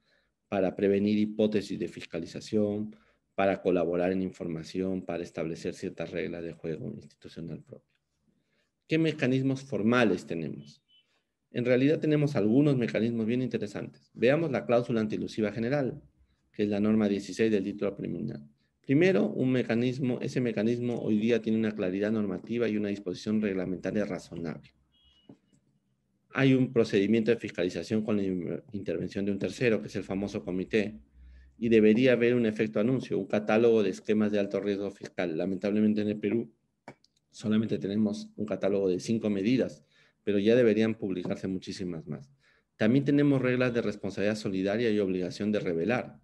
para prevenir hipótesis de fiscalización, para colaborar en información, para establecer ciertas reglas de juego institucional propio. ¿Qué mecanismos formales tenemos? En realidad tenemos algunos mecanismos bien interesantes. Veamos la cláusula antilusiva general, que es la norma 16 del título preliminar. Primero, un mecanismo, ese mecanismo hoy día tiene una claridad normativa y una disposición reglamentaria razonable. Hay un procedimiento de fiscalización con la intervención de un tercero, que es el famoso comité, y debería haber un efecto anuncio, un catálogo de esquemas de alto riesgo fiscal. Lamentablemente en el Perú solamente tenemos un catálogo de cinco medidas, pero ya deberían publicarse muchísimas más. También tenemos reglas de responsabilidad solidaria y obligación de revelar.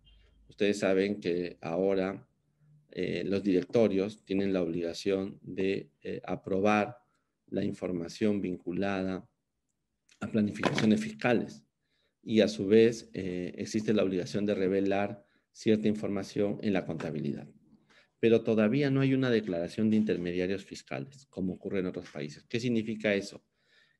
Ustedes saben que ahora eh, los directorios tienen la obligación de eh, aprobar la información vinculada a planificaciones fiscales y a su vez eh, existe la obligación de revelar cierta información en la contabilidad pero todavía no hay una declaración de intermediarios fiscales, como ocurre en otros países. ¿Qué significa eso?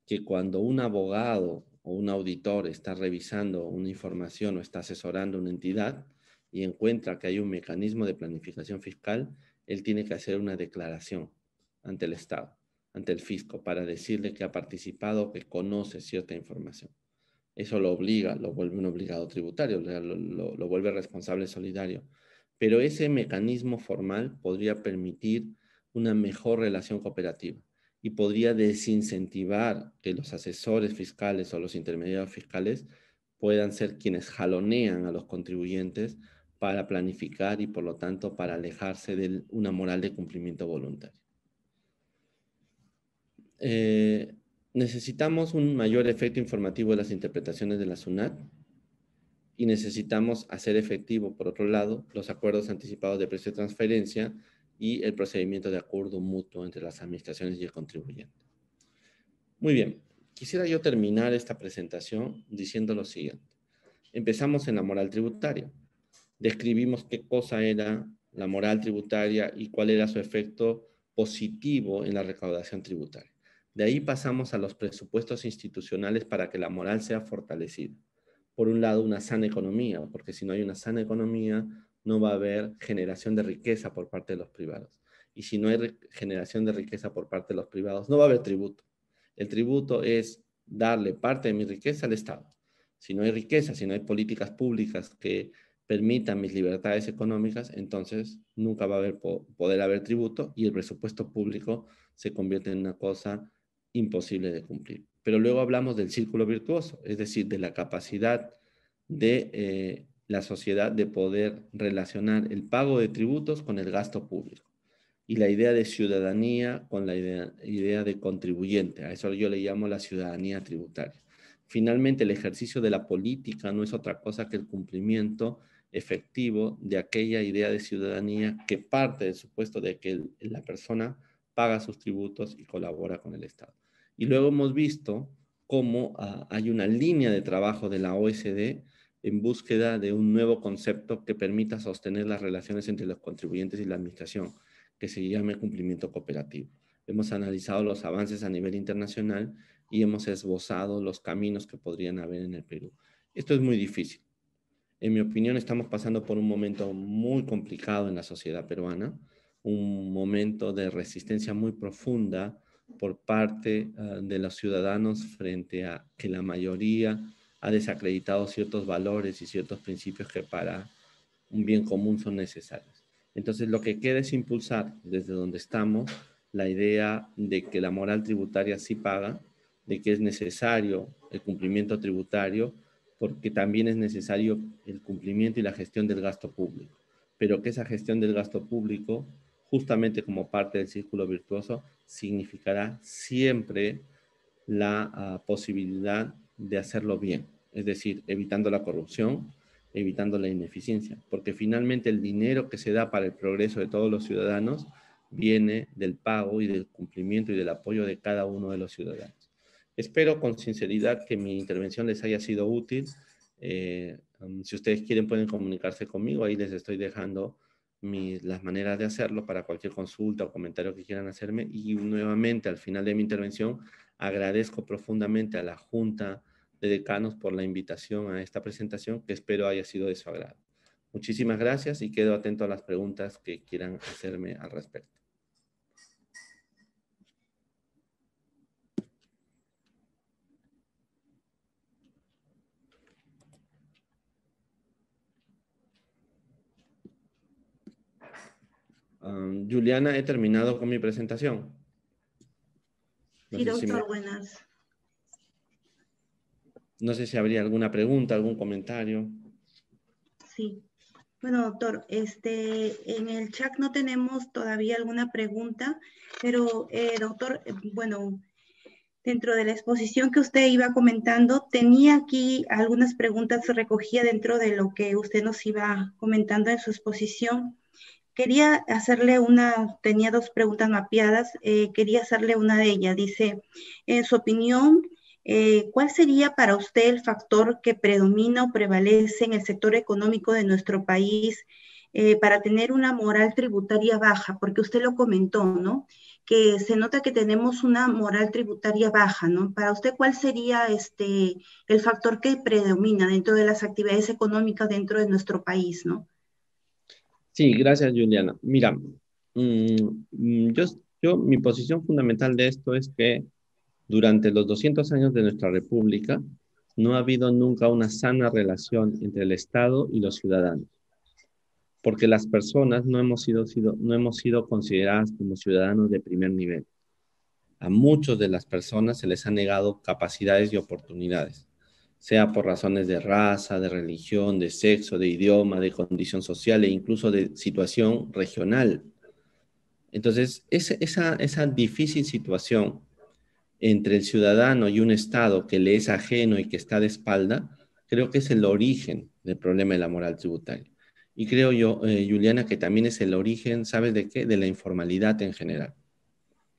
Que cuando un abogado o un auditor está revisando una información o está asesorando una entidad y encuentra que hay un mecanismo de planificación fiscal, él tiene que hacer una declaración ante el Estado, ante el fisco, para decirle que ha participado, que conoce cierta información. Eso lo obliga, lo vuelve un obligado tributario, lo, lo vuelve responsable solidario pero ese mecanismo formal podría permitir una mejor relación cooperativa y podría desincentivar que los asesores fiscales o los intermediarios fiscales puedan ser quienes jalonean a los contribuyentes para planificar y por lo tanto para alejarse de una moral de cumplimiento voluntario. Eh, necesitamos un mayor efecto informativo de las interpretaciones de la SUNAT y necesitamos hacer efectivo, por otro lado, los acuerdos anticipados de precio de transferencia y el procedimiento de acuerdo mutuo entre las administraciones y el contribuyente. Muy bien, quisiera yo terminar esta presentación diciendo lo siguiente. Empezamos en la moral tributaria. Describimos qué cosa era la moral tributaria y cuál era su efecto positivo en la recaudación tributaria. De ahí pasamos a los presupuestos institucionales para que la moral sea fortalecida por un lado, una sana economía, porque si no hay una sana economía, no va a haber generación de riqueza por parte de los privados. Y si no hay generación de riqueza por parte de los privados, no va a haber tributo. El tributo es darle parte de mi riqueza al Estado. Si no hay riqueza, si no hay políticas públicas que permitan mis libertades económicas, entonces nunca va a poder haber tributo y el presupuesto público se convierte en una cosa imposible de cumplir pero luego hablamos del círculo virtuoso, es decir, de la capacidad de eh, la sociedad de poder relacionar el pago de tributos con el gasto público y la idea de ciudadanía con la idea de contribuyente. A eso yo le llamo la ciudadanía tributaria. Finalmente, el ejercicio de la política no es otra cosa que el cumplimiento efectivo de aquella idea de ciudadanía que parte del supuesto de que la persona paga sus tributos y colabora con el Estado. Y luego hemos visto cómo ah, hay una línea de trabajo de la OSD en búsqueda de un nuevo concepto que permita sostener las relaciones entre los contribuyentes y la administración, que se llame cumplimiento cooperativo. Hemos analizado los avances a nivel internacional y hemos esbozado los caminos que podrían haber en el Perú. Esto es muy difícil. En mi opinión, estamos pasando por un momento muy complicado en la sociedad peruana, un momento de resistencia muy profunda por parte ah, de los ciudadanos frente a que la mayoría ha desacreditado ciertos valores y ciertos principios que para un bien común son necesarios. Entonces, lo que queda es impulsar desde donde estamos la idea de que la moral tributaria sí paga, de que es necesario el cumplimiento tributario, porque también es necesario el cumplimiento y la gestión del gasto público, pero que esa gestión del gasto público justamente como parte del círculo virtuoso, significará siempre la ah, posibilidad de hacerlo bien, es decir, evitando la corrupción, evitando la ineficiencia, porque finalmente el dinero que se da para el progreso de todos los ciudadanos viene del pago y del cumplimiento y del apoyo de cada uno de los ciudadanos. Espero con sinceridad que mi intervención les haya sido útil. Eh, um, si ustedes quieren pueden comunicarse conmigo, ahí les estoy dejando las maneras de hacerlo para cualquier consulta o comentario que quieran hacerme. Y nuevamente, al final de mi intervención, agradezco profundamente a la Junta de Decanos por la invitación a esta presentación, que espero haya sido de su agrado. Muchísimas gracias y quedo atento a las preguntas que quieran hacerme al respecto. Juliana, he terminado con mi presentación. sí, doctor, buenas. No sé si habría alguna pregunta, algún comentario. Sí. Bueno, doctor, este, en el chat no tenemos todavía alguna pregunta, pero eh, doctor, eh, bueno, dentro de la exposición que usted iba comentando, tenía aquí algunas preguntas recogidas dentro de lo que usted nos iba comentando en su exposición. Quería hacerle una, tenía dos preguntas mapeadas, eh, quería hacerle una de ellas. Dice, en su opinión, eh, ¿cuál sería para usted el factor que predomina o prevalece en el sector económico de nuestro país eh, para tener una moral tributaria baja? Porque usted lo comentó, ¿no? que se nota que tenemos una moral tributaria baja, ¿no? Para usted, ¿cuál sería este, el factor que predomina dentro de las actividades económicas dentro de nuestro país, ¿no? Sí, gracias, Juliana. Mira, mm, mm, yo, yo, mi posición fundamental de esto es que durante los 200 años de nuestra república no ha habido nunca una sana relación entre el Estado y los ciudadanos, porque las personas no hemos sido, no hemos sido consideradas como ciudadanos de primer nivel. A muchas de las personas se les han negado capacidades y oportunidades sea por razones de raza, de religión, de sexo, de idioma, de condición social e incluso de situación regional. Entonces, esa, difícil situación entre el ciudadano y un Estado que le es ajeno y que está de espalda, creo que es el origen del problema de la moral tributaria. Y creo yo, eh, Juliana, que también es el origen, ¿sabes de qué? De la informalidad en general.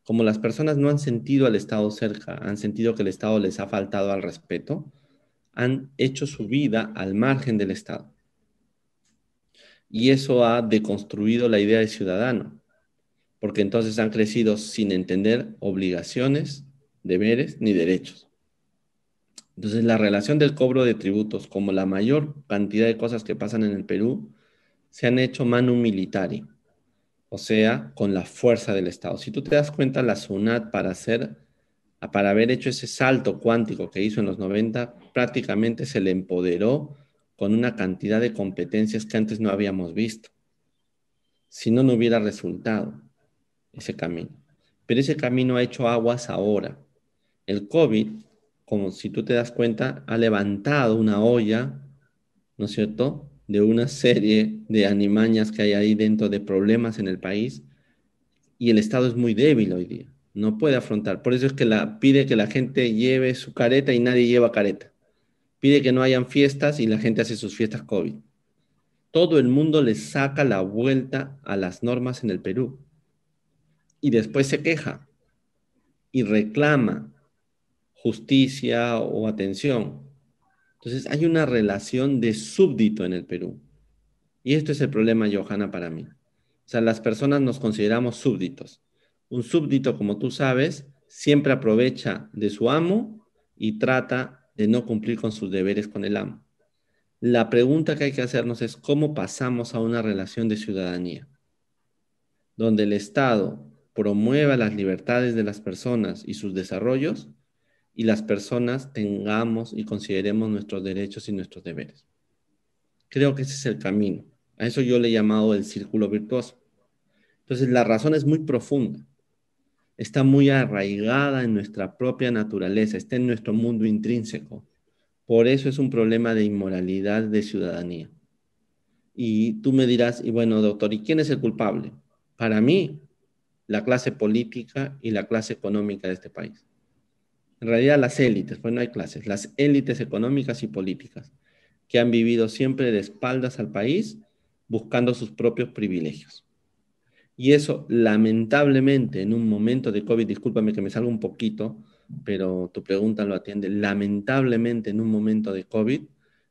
Como las personas no han sentido al Estado cerca, han sentido que el Estado les ha faltado al respeto, han hecho su vida al margen del Estado. Y eso ha deconstruido la idea de ciudadano, porque entonces han crecido sin entender obligaciones, deberes ni derechos. Entonces la relación del cobro de tributos, como la mayor cantidad de cosas que pasan en el Perú, se han hecho manu militari, o sea, con la fuerza del Estado. Si tú te das cuenta, la SUNAT para hacer para haber hecho ese salto cuántico que hizo en los 90, prácticamente se le empoderó con una cantidad de competencias que antes no habíamos visto. Si no, no hubiera resultado ese camino. Pero ese camino ha hecho aguas ahora. El COVID, como si tú te das cuenta, ha levantado una olla, ¿no es cierto?, de una serie de animañas que hay ahí dentro de problemas en el país y el Estado es muy débil hoy día no puede afrontar. Por eso es que la, pide que la gente lleve su careta y nadie lleva careta. Pide que no hayan fiestas y la gente hace sus fiestas COVID. Todo el mundo le saca la vuelta a las normas en el Perú. Y después se queja y reclama justicia o atención. Entonces hay una relación de súbdito en el Perú. Y esto es el problema, Johanna, para mí. O sea, las personas nos consideramos súbditos un súbdito, como tú sabes, siempre aprovecha de su amo y trata de no cumplir con sus deberes con el amo. La pregunta que hay que hacernos es cómo pasamos a una relación de ciudadanía, donde el Estado promueva las libertades de las personas y sus desarrollos y las personas tengamos y consideremos nuestros derechos y nuestros deberes. Creo que ese es el camino. A eso yo le he llamado el círculo virtuoso. Entonces, la razón es muy profunda está muy arraigada en nuestra propia naturaleza, está en nuestro mundo intrínseco. Por eso es un problema de inmoralidad de ciudadanía. Y tú me dirás, y bueno, doctor, ¿y quién es el culpable? Para mí, la clase política y la clase económica de este país. En realidad, las élites, pues no hay clases, las élites económicas y políticas, que han vivido siempre de espaldas al país, buscando sus propios privilegios. Y eso, lamentablemente, en un momento de COVID, discúlpame que me salga un poquito, pero tu pregunta lo atiende, lamentablemente en un momento de COVID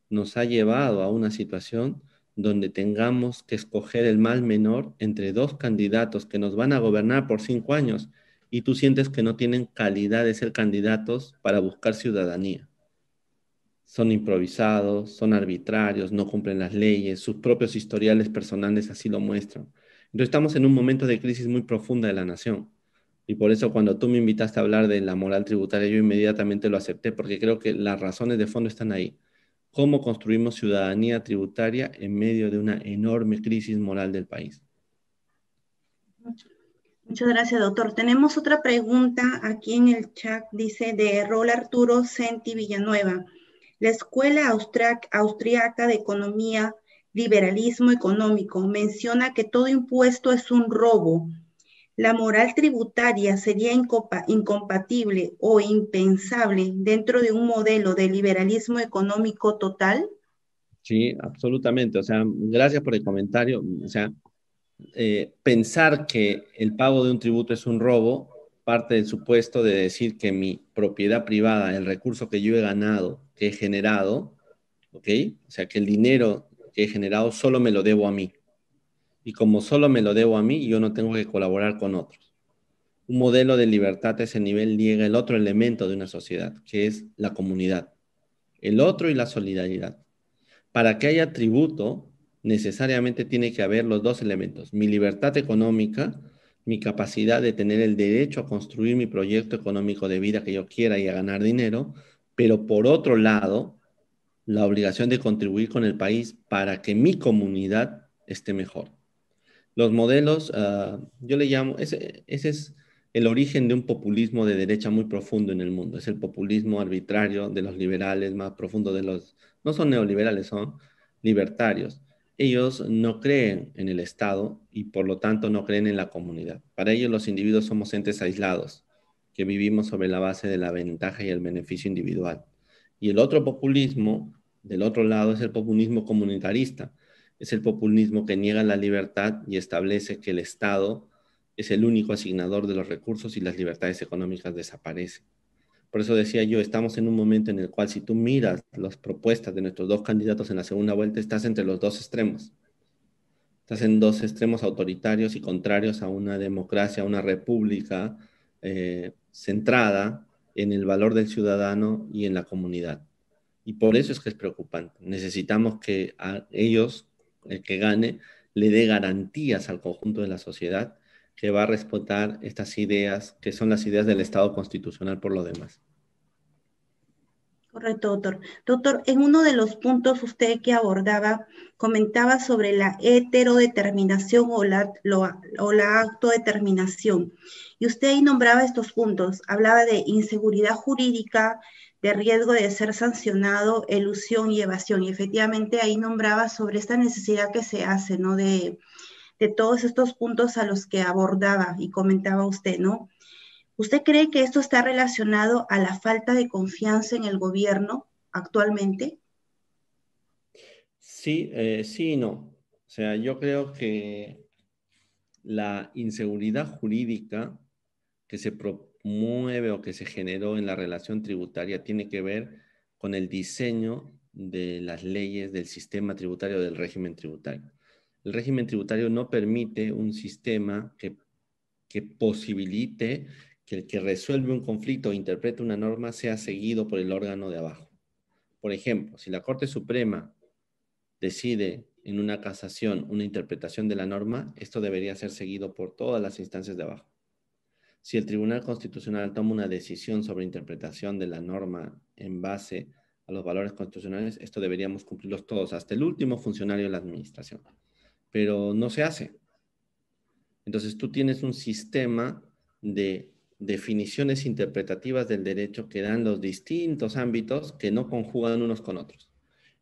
nos ha llevado a una situación donde tengamos que escoger el mal menor entre dos candidatos que nos van a gobernar por cinco años y tú sientes que no tienen calidad de ser candidatos para buscar ciudadanía. Son improvisados, son arbitrarios, no cumplen las leyes, sus propios historiales personales así lo muestran. Entonces estamos en un momento de crisis muy profunda de la nación. Y por eso cuando tú me invitaste a hablar de la moral tributaria, yo inmediatamente lo acepté, porque creo que las razones de fondo están ahí. ¿Cómo construimos ciudadanía tributaria en medio de una enorme crisis moral del país? Muchas gracias, doctor. Tenemos otra pregunta aquí en el chat, dice de Rol Arturo Senti Villanueva. La Escuela Austriaca de Economía liberalismo económico menciona que todo impuesto es un robo. La moral tributaria sería incompatible o impensable dentro de un modelo de liberalismo económico total? Sí, absolutamente. O sea, gracias por el comentario. O sea, eh, pensar que el pago de un tributo es un robo parte del supuesto de decir que mi propiedad privada, el recurso que yo he ganado, que he generado, ¿ok? O sea, que el dinero que he generado solo me lo debo a mí. Y como solo me lo debo a mí, yo no tengo que colaborar con otros. Un modelo de libertad a ese nivel llega el otro elemento de una sociedad, que es la comunidad, el otro y la solidaridad. Para que haya tributo, necesariamente tiene que haber los dos elementos, mi libertad económica, mi capacidad de tener el derecho a construir mi proyecto económico de vida que yo quiera y a ganar dinero, pero por otro lado, la obligación de contribuir con el país para que mi comunidad esté mejor. Los modelos, ah, yo le llamo, ese, ese es el origen de un populismo de derecha muy profundo en el mundo. Es el populismo arbitrario de los liberales, más profundo de los, no son neoliberales, son libertarios. Ellos no creen en el Estado y por lo tanto no creen en la comunidad. Para ellos los individuos somos entes aislados, que vivimos sobre la base de la ventaja y el beneficio individual. Y el otro populismo del otro lado es el populismo comunitarista, es el populismo que niega la libertad y establece que el Estado es el único asignador de los recursos y las libertades económicas desaparecen. Por eso decía yo, estamos en un momento en el cual si tú miras las propuestas de nuestros dos candidatos en la segunda vuelta, estás entre los dos extremos. Estás en dos extremos autoritarios y contrarios a una democracia, a una república eh, centrada en el valor del ciudadano y en la comunidad. Y por eso es que es preocupante. Necesitamos que a ellos, el que gane, le dé garantías al conjunto de la sociedad que va a respetar estas ideas, que son las ideas del Estado constitucional por lo demás. Correcto, doctor. Doctor, en uno de los puntos usted que abordaba, comentaba sobre la heterodeterminación o la, o la autodeterminación. Y usted ahí nombraba estos puntos. Hablaba de inseguridad jurídica, de riesgo de ser sancionado, elusión y evasión. Y efectivamente ahí nombraba sobre esta necesidad que se hace, ¿no? De, todos estos puntos a los que abordaba y comentaba usted, ¿no? ¿Usted cree que esto está relacionado a la falta de confianza en el gobierno actualmente? Sí, eh, sí y no. O sea, yo creo que la inseguridad jurídica que se, propone mueve o que se generó en la relación tributaria tiene que ver con el diseño de las leyes del sistema tributario, del régimen tributario. El régimen tributario no permite un sistema que, que posibilite que el que resuelve un conflicto o interprete una norma sea seguido por el órgano de abajo. Por ejemplo, si la Corte Suprema decide en una casación una interpretación de la norma, esto debería ser seguido por todas las instancias de abajo. Si el Tribunal Constitucional toma una decisión sobre interpretación de la norma en base a los valores constitucionales, esto deberíamos cumplirlos todos, hasta el último funcionario de la administración. Pero no se hace. Entonces tú tienes un sistema de definiciones interpretativas del derecho que dan los distintos ámbitos que no conjugan unos con otros.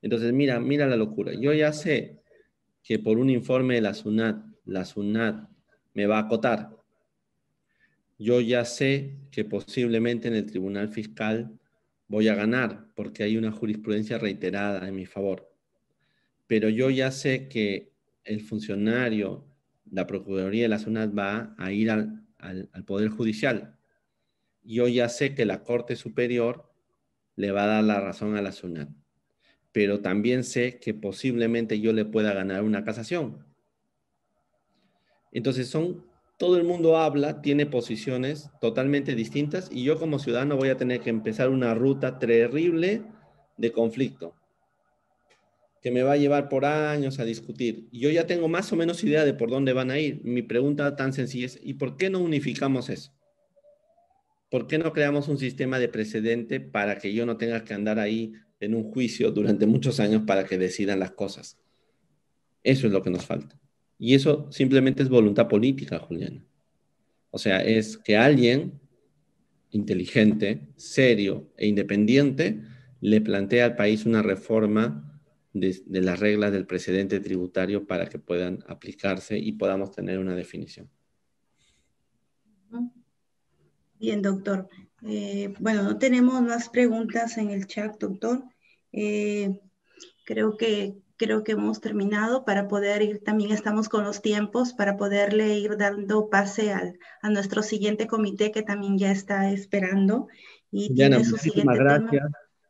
Entonces, mira, mira la locura. Yo ya sé que por un informe de la SUNAT, la SUNAT me va a acotar yo ya sé que posiblemente en el tribunal fiscal voy a ganar porque hay una jurisprudencia reiterada en mi favor. Pero yo ya sé que el funcionario, la Procuraduría de la zona va a ir al, al Poder Judicial. Yo ya sé que la Corte Superior le va a dar la razón a la SUNAT. Pero también sé que posiblemente yo le pueda ganar una casación. Entonces son todo el mundo habla, tiene posiciones totalmente distintas y yo como ciudadano voy a tener que empezar una ruta terrible de conflicto que me va a llevar por años a discutir. Yo ya tengo más o menos idea de por dónde van a ir. Mi pregunta tan sencilla es, ¿y por qué no unificamos eso? ¿Por qué no creamos un sistema de precedente para que yo no tenga que andar ahí en un juicio durante muchos años para que decidan las cosas? Eso es lo que nos falta. Y eso simplemente es voluntad política, Juliana. O sea, es que alguien inteligente, serio e independiente le plantea al país una reforma de, las reglas del precedente tributario para que puedan aplicarse y podamos tener una definición. Bien, doctor. Eh, bueno, no tenemos más preguntas en el chat, doctor. Eh, creo que creo que hemos terminado para poder ir, también estamos con los tiempos para poderle ir dando pase a nuestro siguiente comité que también ya está esperando. Y Diana, muchísimas gracias.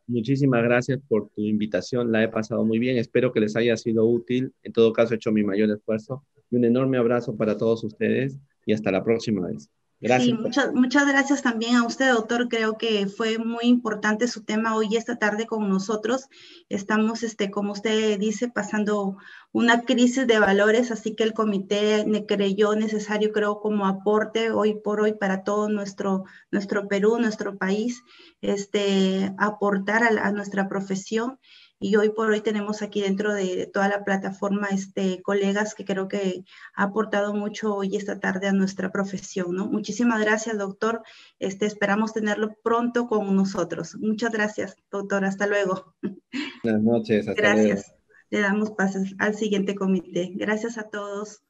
Muchísimas gracias por tu invitación, la he pasado muy bien, espero que les haya sido útil, en todo caso he hecho mi mayor esfuerzo y un enorme abrazo para todos ustedes y hasta la próxima vez. Pues. muchas, muchas gracias también a usted, doctor. Creo que fue muy importante su tema hoy esta tarde con nosotros. Estamos, este, como usted dice, pasando una crisis de valores, así que el comité creyó necesario, creo, como aporte hoy por hoy para todo nuestro, nuestro Perú, nuestro país, este, aportar a nuestra profesión y hoy por hoy tenemos aquí dentro de, toda la plataforma este, colegas que creo que ha aportado mucho hoy esta tarde a nuestra profesión. ¿no? Muchísimas gracias, doctor. Este, esperamos tenerlo pronto con nosotros. Muchas gracias, doctor. Hasta luego. Buenas noches. gracias. Le damos pases al siguiente comité. Gracias a todos.